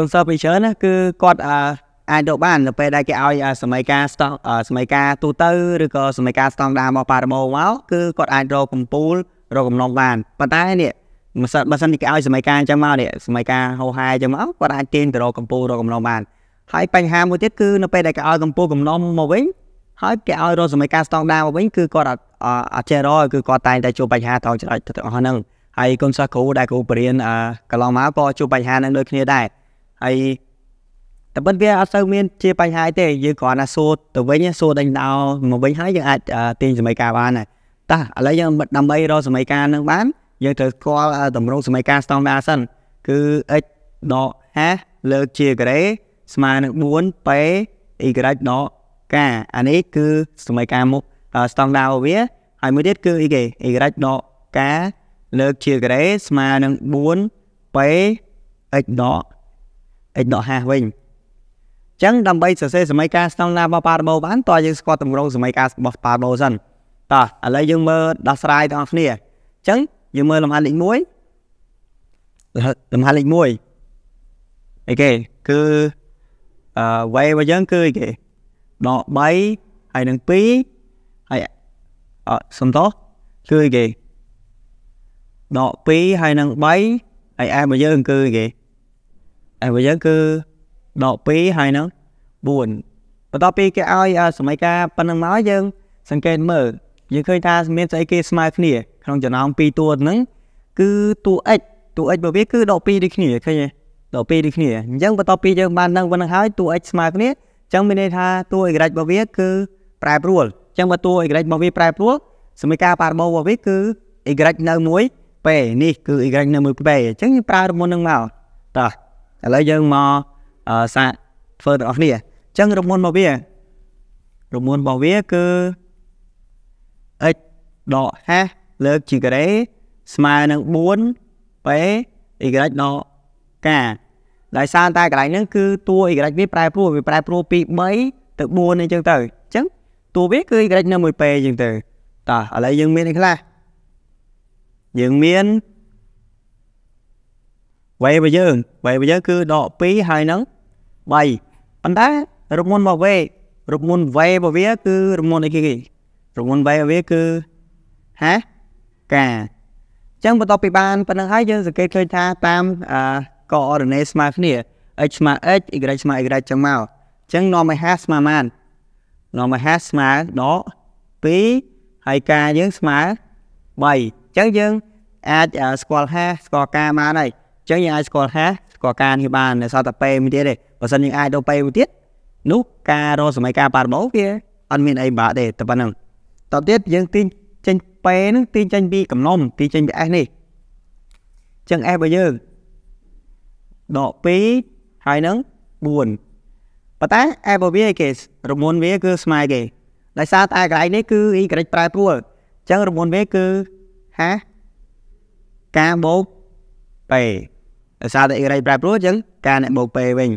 កូនសិស្សពីច្រើនណាគឺគាត់អាចរកបានទៅពេលដែលគេឲ្យសម័យការស្តង់សម័យការទូទៅឬក៏សម័យការស្តង់ដារមកប៉ារ៉ាម៉ូមកគឺគាត់អាចរកកម្ពូលរកកំណងបានប៉ុន្តែនេះមិនសិនបើសិនគេឲ្យសម័យការអញ្ចឹងមកនេះសម័យការហោហាអញ្ចឹងមកគាត់អាចទាញទៅរកកម្ពូលរកកំណងបានហើយបញ្ហាមួយទៀតគឺនៅពេលដែលគេឲ្យកម្ពូលកំណងមកវិញហើយគេឲ្យរកសម័យការស្តង់ដារមកវិញគឺគាត់អត់ចេះរកគឺគាត់តែងតែជួបបញ្ហាត្រង់ច្រកទាំងអស់ហ្នឹងហើយកូនសិស្សគ្រូដែលគ្រូបរៀនកន្លងមកក៏ជួបបញ្ហាហ្នឹងដូចគ្នាដែរហើយតែប៉ុន្តែវាអត់សូវមាន ជា បញ្ហាទេយើងគ្រាន់តែសួរទៅវិញសួរដេញដោមកវិញហើយយើងអាចទាញសម័យកាលបានហើយតោះឥឡូវយើងដើម្បីរកសម័យកាលនឹងបាន យើងត្រូវស្គាល់តម្រងសម័យកាលស្តង់ដារសិនគឺ x ដក h លើកជាការ៉េស្មើនឹង 4p y ដក k អានេះគឺសម័យកាលមុខស្តង់ដាររបស់វាហើយមួយទៀតគឺអីគេ y ដក k លើកជាការ៉េស្មើនឹង 4p x ដក x ដក50វិញអញ្ចឹងដើម្បីសរសេរសមីការស្តង់ដាររបស់ Parabo បានតើយើងស្គាល់តម្រងសមីការរបស់ Parabo សិនតោះឥឡូវយើងមើលដោះស្រាយទាំងអស់គ្នាអញ្ចឹងយើងមើលលំហាត់លេខ1លំហាត់លេខ1អីគេគឺអឺ way របស់យើងគឺអីគេដក3ហើយនឹង2ហើយអត់សំទោសគឺអីគេដក2ហើយនឹង3ហើយ m របស់យើងគឺអីគេហើយបើយើងគឺដក2ហើយនឹង4បន្ទាប់ពីគេឲ្យសម័យកាលប៉ុណ្ណឹងមកយើង សង្កេតមើលយើងឃើញថាមានស្អីគេស្មើគ្នាក្នុងចំណោម2តួហ្នឹងគឺតួ x តួ x របស់វាគឺដក2ដូចគ្នាឃើញទេដក2ដូចគ្នាអញ្ចឹងបន្ទាប់ពីយើងបានដឹងប៉ុណ្ណឹងហើយតួ x ស្មើគ្នាអញ្ចឹងមានន័យថាតួ y របស់វាគឺប្រែប្រួលអញ្ចឹងបើតួ y របស់វា ប្រែប្រួលសមីការប៉ារ៉ូរបស់វាគឺ y នៅមួយ p នេះគឺ y នៅមួយ p អញ្ចឹងយើងប្រើរមុននឹងមកតោះឥឡូវយើងមកសាកធ្វើទាំងអស់គ្នាអញ្ចឹងរមួនរបស់វារមួនរបស់វាគឺ x ដក h លើកជាការ៉េស្មើនឹង4 p y ដក k ដោយសារតែកន្លែងហ្នឹងគឺតួ y វាប្រែប្រួលវាប្រែប្រួលពី3ទៅ4អញ្ចឹងទៅអញ្ចឹងតួវា គឺ y នៅ 1p អញ្ចឹងទៅតោះឥឡូវយើងមានអីខ្លះយើងមានវេរបស់យើងវេរបស់យើងគឺដក2ហើយនឹង3ប៉ុន្តែរមុនមកវេរមុនវេរបស់វាគឺរមុនអីគេគេរមុនវេរបស់វាគឺហាកាអញ្ចឹងបន្ទាប់ពីបានប៉ុណ្្នឹងហើយយើងសង្កេតឃើញថាតាមអកអរណេស្មើគ្នា x ស្មើ x y ស្មើ y ចឹងមកអញ្ចឹងនាំឲ្យ5ស្មើបាននាំឲ្យ5ស្មើដក2ហើយការយើងស្មើ3អញ្ចឹងយើងអាចស្គាល់5ស្គាល់ការបានហើយចឹងយើងអាចស្គាល់ថាស្គាល់ការនេះបាននៅសល់តែពេលមួយទៀតទេបើសិនយើងអាចទៅពេលមួយទៀតនោះការរកសម័យកាលបាត់របស់វាអត់មានអីបាក់ទេតែប៉ុណ្្នឹងតទៅទៀតយើងទីចេញពេលហ្នឹងទីចេញពីកំណុំទីចេញពី S នេះចឹង S របស់យើងដក2ហើយនឹង4ប៉ុន្តែ S របស់វាគេរមុនវា គឺស្មើគេដោយសារតែកន្លែងនេះ គឺ y ប្រែប្រួលចឹងរមុនវាគឺហាកាបូក p ដោយសារតែអេរ៉ៃប្រែប្រួលអញ្ចឹងការអ្នកមកពេវិញ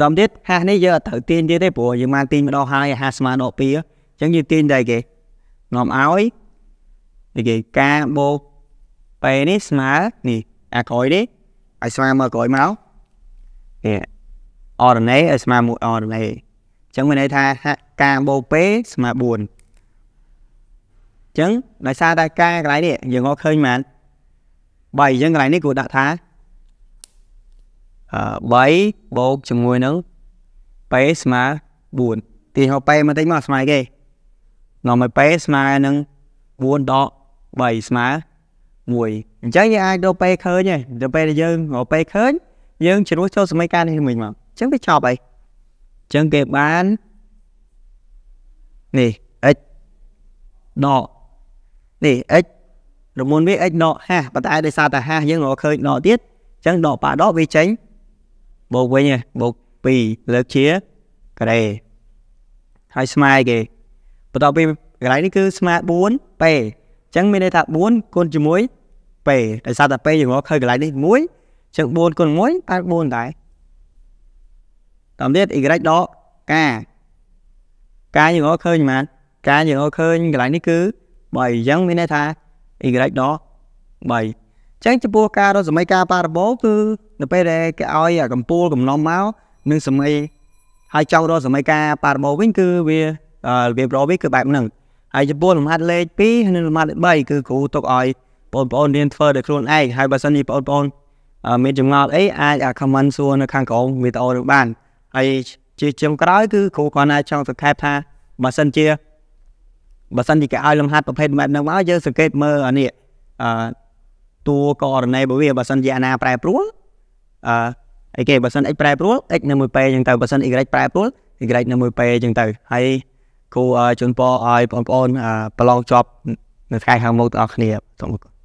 បន្តទៀតហាសនេះយើងអត់ត្រូវទាញទៀតទេព្រោះយើងបានទាញម្ដងហើយហាសស្មើដកពីអញ្ចឹងយើងទាញតែគេនាំឲ្យគេការបូកពេនេះស្មើនេះអាក្រោយនេះឲ្យស្មើមកក្រោយមកនេះ RNA ឲ្យស្មើមួយ RNA អញ្ចឹងមានន័យថាការបូកពេស្មើ4អញ្ចឹងដោយសារតែការកន្លែងនេះយើងក៏ឃើញមែនបើអញ្ចឹងកន្លែងនេះគួរដាក់ថា3បូកជាមួយនឹងប៉េស្មើ4ទាញមកប៉េមកតិចមកស្មើគេនាំឲ្យប៉េស្មើនឹង4ដក3ស្មើ1អញ្ចឹងយើងអាចទៅប៉េឃើញទេទៅពេលដែលយើងរកប៉េឃើញ យើងជ្រួសចូលសមីការនេះមិញមកអញ្ចឹងវាចប់ហើយអញ្ចឹងគេបាននេះ x ដកនេះ x រមុនវា x ដក50ប៉ុន្តែដោយសារតែ50យើងរកឃើញដកទៀតអញ្ចឹងដកប៉ាដកវាចេញបូកវិញឯងបូក2លើកជាការ៉េហើយស្មើគេបន្ទាប់ពីកន្លែងនេះគឺស្មើ4 p អញ្ចឹងមានន័យថា4គុណជាមួយ p ដោយសារតែ p យើងមកឃើញកន្លែងនេះ1អញ្ចឹង4គុណ1បាន4ដែរតាមទៀត y ដកកកាយើងមកឃើញហ្មងកាយើងមកឃើញកន្លែងនេះគឺ3អញ្ចឹងមានន័យថា y ដក3ចឹងចំពោះការរត់សម័យការបរិបោគឺនៅពេលដែលគេឲ្យកម្ពូលកំណំមកនឹងសម័យហើយចង់រត់សម័យការបរិបោវិញគឺវារបៀបរត់វាគឺបែបហ្នឹងហើយចំពោះលំហាត់លេខ2និងលំហាត់លេខ3គឺគ្រូទុកឲ្យបងប្អូនរៀនធ្វើដោយខ្លួនឯងហើយបើសិនជាបងប្អូនមានចម្ងល់អីអាច comment សួរនៅខាងក្រោមវីដេអូនឹងបានហើយជាចុងក្រោយគឺគ្រូគាត់អាចចង់សង្ខេបថាបើសិនជាបើសិនជាគេឲ្យលំហាត់ប្រភេទបែបហ្នឹងមកយើងសង្កេតមើលអានេះអឺតួករណីរបស់វាបើសិនជាអាណាប្រែប្រួលអឺអីគេបើសិន x ប្រែប្រួល x នៅមួយពេអញ្ចឹងទៅបើសិន y ប្រែប្រួល y នៅមួយពេអញ្ចឹងទៅហើយគូជូនពរឲ្យបងប្អូនប្រឡងជាប់នៅថ្ងៃខាងមុខទាំងអស់គ្នាសូមអរគុណ